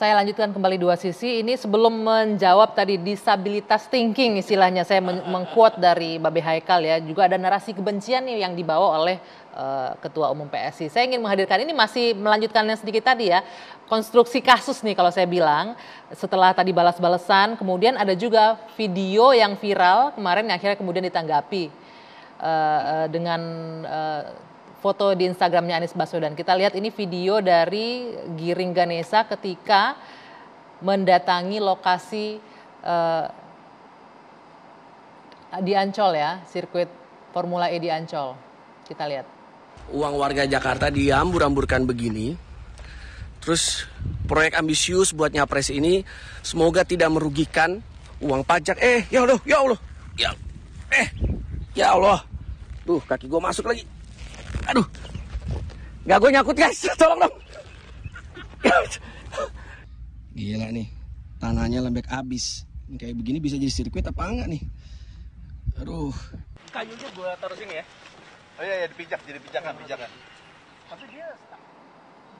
Saya lanjutkan kembali dua sisi. Ini sebelum menjawab tadi disabilitas thinking istilahnya, saya mengquote dari Babe Haikal ya, juga ada narasi kebencian nih yang dibawa oleh uh, Ketua Umum PSI. Saya ingin menghadirkan ini masih melanjutkan yang sedikit tadi ya, konstruksi kasus nih kalau saya bilang. Setelah tadi balas-balesan, kemudian ada juga video yang viral kemarin yang akhirnya kemudian ditanggapi uh, uh, dengan uh, foto di Instagramnya Anies Baswedan. Kita lihat ini video dari Giring Ganesa ketika mendatangi lokasi eh, di Ancol ya, sirkuit Formula E di Ancol. Kita lihat. Uang warga Jakarta diambur-amburkan begini. Terus proyek ambisius buat nyapres ini semoga tidak merugikan uang pajak. Eh, ya Allah, ya Allah. Ya, eh, ya Allah. Tuh, kaki gua masuk lagi. Aduh. Gak gue nyakut guys. Tolong dong. Gila nih. Tanahnya lembek abis. Kayak begini bisa jadi sirkuit apa enggak nih? Aduh. Kayunya gue taruh sini ya. Oh iya, iya dipijak, jadi pijakan, pijakan. Tapi dia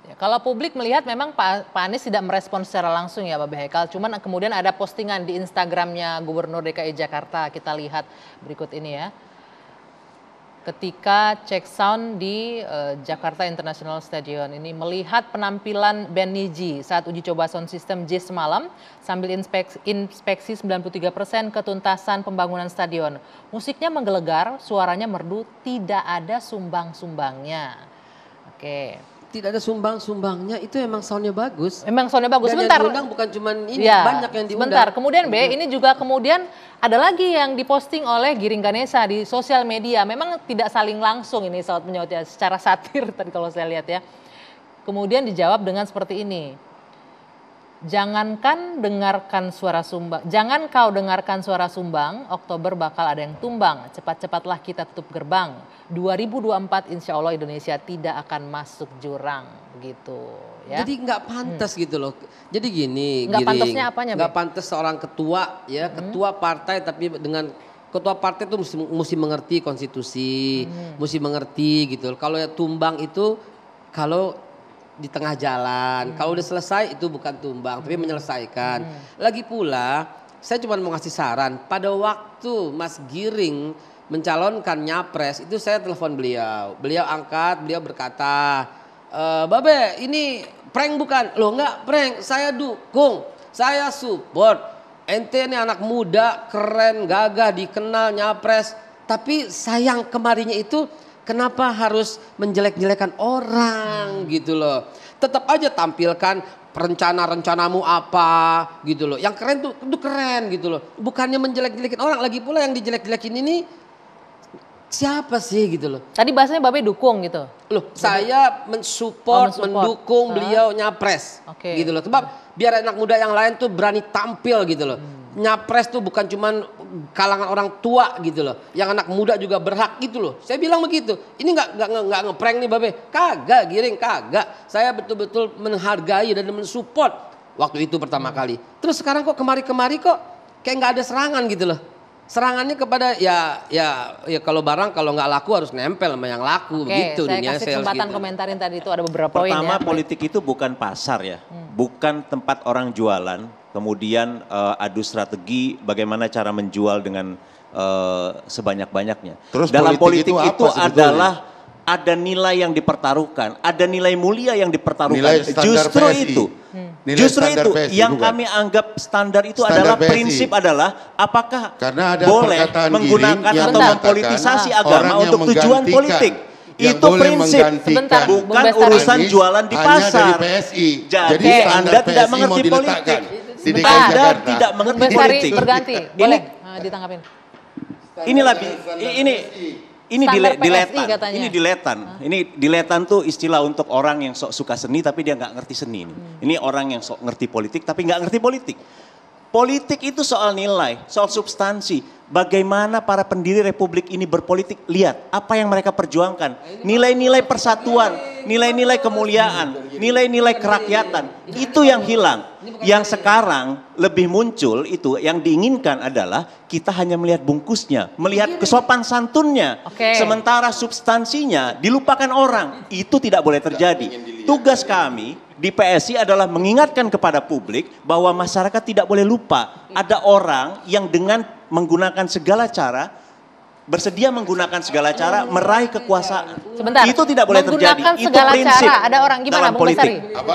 Ya, kalau publik melihat memang Pak, Pak Anies tidak merespon secara langsung ya Babe Hekal. Cuman kemudian ada postingan di Instagramnya Gubernur DKI Jakarta. Kita lihat berikut ini ya ketika cek sound di uh, Jakarta International Stadium ini melihat penampilan band Niji saat uji coba sound system J semalam sambil inspeksi, inspeksi 93% ketuntasan pembangunan stadion. Musiknya menggelegar, suaranya merdu, tidak ada sumbang-sumbangnya. Oke. Okay tidak ada sumbang-sumbangnya itu emang soundnya bagus. Emang soundnya bagus. Dan Sebentar. Yang bukan cuman ini ya. banyak yang diundang. Sebentar. Kemudian B mhm. ini juga kemudian ada lagi yang diposting oleh Giring Ganesa di sosial media. Memang tidak saling langsung ini saut menyaut ya. secara satir tadi kalau saya lihat ya. Kemudian dijawab dengan seperti ini. Jangankan dengarkan suara sumbang, jangan kau dengarkan suara sumbang, Oktober bakal ada yang tumbang. Cepat-cepatlah kita tutup gerbang. 2024 insya Allah Indonesia tidak akan masuk jurang gitu. Ya. Jadi nggak hmm. pantas hmm. gitu loh. Jadi gini, nggak pantasnya apanya? Nggak pantas seorang ketua ya, hmm. ketua partai tapi dengan ketua partai itu mesti mesti mengerti konstitusi, hmm. mesti mengerti gitu. Kalau ya tumbang itu kalau di tengah jalan. Hmm. Kalau udah selesai itu bukan tumbang, tapi menyelesaikan. Hmm. Lagi pula, saya cuma mau ngasih saran. Pada waktu Mas Giring mencalonkan nyapres, itu saya telepon beliau. Beliau angkat, beliau berkata, e, Babe, ini prank bukan? lo enggak prank, saya dukung, saya support. Ente ini anak muda, keren, gagah, dikenal, nyapres. Tapi sayang kemarinnya itu Kenapa harus menjelek-jelekan orang gitu loh. Tetap aja tampilkan rencana-rencanamu apa gitu loh. Yang keren tuh, tuh keren gitu loh. Bukannya menjelek-jelekin orang. Lagi pula yang dijelek-jelekin ini siapa sih gitu loh. Tadi bahasanya Babe dukung gitu. Loh, saya mensupport, oh, men mendukung huh? beliau nyapres. Okay. Gitu loh. Sebab biar anak muda yang lain tuh berani tampil gitu loh. Hmm nyapres tuh bukan cuman kalangan orang tua gitu loh, yang anak muda juga berhak gitu loh. Saya bilang begitu. Ini nggak nggak nggak ngeprank nih babe, kagak giring kagak. Saya betul-betul menghargai dan mensupport waktu itu pertama kali. Terus sekarang kok kemari-kemari kok kayak nggak ada serangan gitu loh. Serangannya kepada ya ya ya kalau barang kalau nggak laku harus nempel sama yang laku Oke, gitu saya dunia kasih kesempatan gitu. komentarin tadi itu ada beberapa Pertama, poin ya. Pertama politik itu bukan pasar ya. Hmm bukan tempat orang jualan, kemudian uh, adu strategi bagaimana cara menjual dengan uh, sebanyak-banyaknya. Terus dalam politik, politik itu, itu adalah ada nilai yang dipertaruhkan, ada nilai mulia yang dipertaruhkan. Nilai Justru PSI. itu. Hmm. Nilai Justru itu PSI, yang bukan. kami anggap standar itu standar adalah PSI. prinsip adalah apakah Karena ada boleh menggunakan atau mempolitisasi agama untuk tujuan politik itu prinsip. Sebentar, bukan urusan jualan di pasar. PSI. Jadi, okay. Anda PSI tidak mengerti politik. Anda tidak mengerti politik. Berganti, ini, eh, ditanggapin. Inilah ini ini diletan. Ini diletan. Ini diletan tuh istilah untuk orang yang sok suka seni tapi dia nggak ngerti seni ini. Hmm. Ini orang yang sok ngerti politik tapi nggak ngerti politik. Politik itu soal nilai, soal substansi bagaimana para pendiri republik ini berpolitik, lihat apa yang mereka perjuangkan. Nilai-nilai persatuan, nilai-nilai kemuliaan, nilai-nilai kerakyatan, itu yang hilang. Yang sekarang lebih muncul itu yang diinginkan adalah kita hanya melihat bungkusnya, melihat kesopan santunnya. Sementara substansinya dilupakan orang. Itu tidak boleh terjadi. Tugas kami di PSI adalah mengingatkan kepada publik bahwa masyarakat tidak boleh lupa ada orang yang dengan menggunakan segala cara bersedia menggunakan segala cara meraih kekuasaan. Sebentar. Itu tidak boleh menggunakan terjadi. Itu prinsip cara. Ada orang gimana dalam politik.